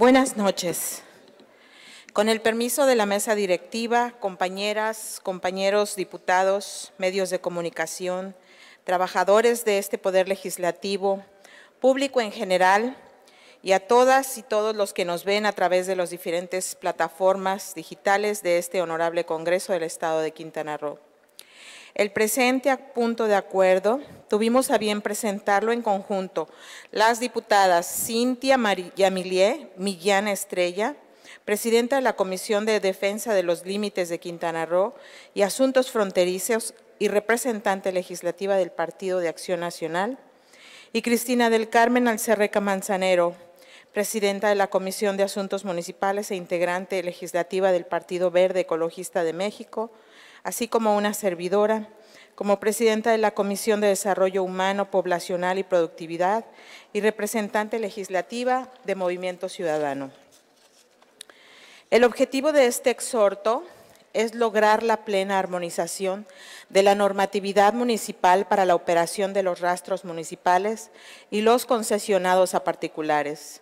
Buenas noches. Con el permiso de la mesa directiva, compañeras, compañeros diputados, medios de comunicación, trabajadores de este Poder Legislativo, público en general y a todas y todos los que nos ven a través de las diferentes plataformas digitales de este Honorable Congreso del Estado de Quintana Roo. El presente punto de acuerdo tuvimos a bien presentarlo en conjunto las diputadas Cintia Yamilie, Millán Estrella, presidenta de la Comisión de Defensa de los Límites de Quintana Roo y Asuntos Fronterizos y representante legislativa del Partido de Acción Nacional, y Cristina del Carmen Alcerreca Manzanero, presidenta de la Comisión de Asuntos Municipales e integrante legislativa del Partido Verde Ecologista de México, así como una servidora, como presidenta de la Comisión de Desarrollo Humano, Poblacional y Productividad y representante legislativa de Movimiento Ciudadano. El objetivo de este exhorto es lograr la plena armonización de la normatividad municipal para la operación de los rastros municipales y los concesionados a particulares.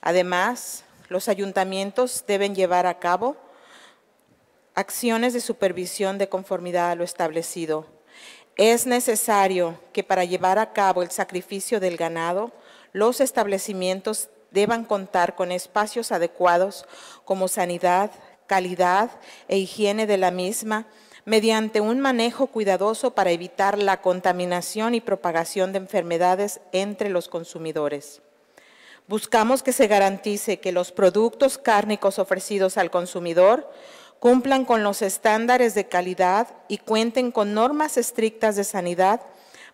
Además, los ayuntamientos deben llevar a cabo acciones de supervisión de conformidad a lo establecido. Es necesario que para llevar a cabo el sacrificio del ganado, los establecimientos deban contar con espacios adecuados como sanidad, calidad e higiene de la misma, mediante un manejo cuidadoso para evitar la contaminación y propagación de enfermedades entre los consumidores. Buscamos que se garantice que los productos cárnicos ofrecidos al consumidor cumplan con los estándares de calidad y cuenten con normas estrictas de sanidad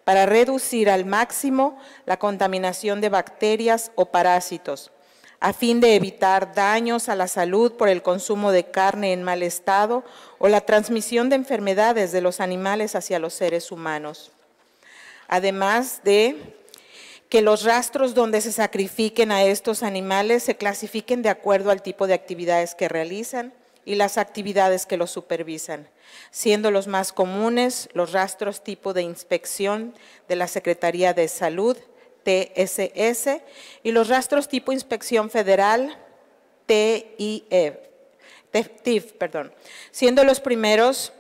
para reducir al máximo la contaminación de bacterias o parásitos, a fin de evitar daños a la salud por el consumo de carne en mal estado o la transmisión de enfermedades de los animales hacia los seres humanos. Además de que los rastros donde se sacrifiquen a estos animales se clasifiquen de acuerdo al tipo de actividades que realizan, y las actividades que los supervisan, siendo los más comunes los rastros tipo de inspección de la Secretaría de Salud, TSS, y los rastros tipo inspección federal, TIF, e, perdón, siendo los primeros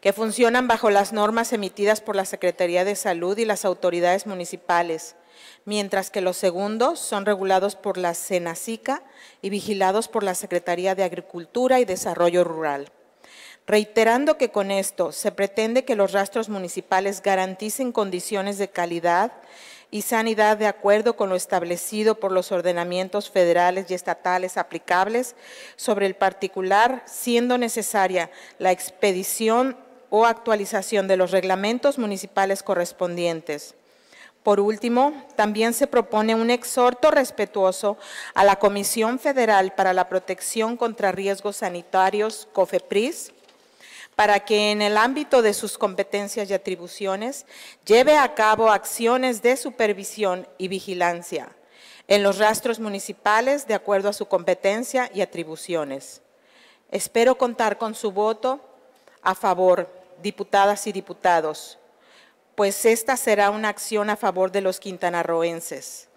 que funcionan bajo las normas emitidas por la Secretaría de Salud y las autoridades municipales, mientras que los segundos son regulados por la CENACICA y vigilados por la Secretaría de Agricultura y Desarrollo Rural. Reiterando que con esto se pretende que los rastros municipales garanticen condiciones de calidad y sanidad de acuerdo con lo establecido por los ordenamientos federales y estatales aplicables sobre el particular, siendo necesaria la expedición o actualización de los reglamentos municipales correspondientes. Por último, también se propone un exhorto respetuoso a la Comisión Federal para la Protección contra Riesgos Sanitarios, COFEPRIS, para que en el ámbito de sus competencias y atribuciones lleve a cabo acciones de supervisión y vigilancia en los rastros municipales de acuerdo a su competencia y atribuciones. Espero contar con su voto a favor, diputadas y diputados, pues esta será una acción a favor de los quintanarroenses,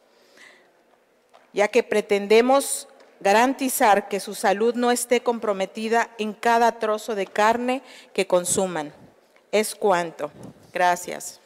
ya que pretendemos garantizar que su salud no esté comprometida en cada trozo de carne que consuman. Es cuanto. Gracias.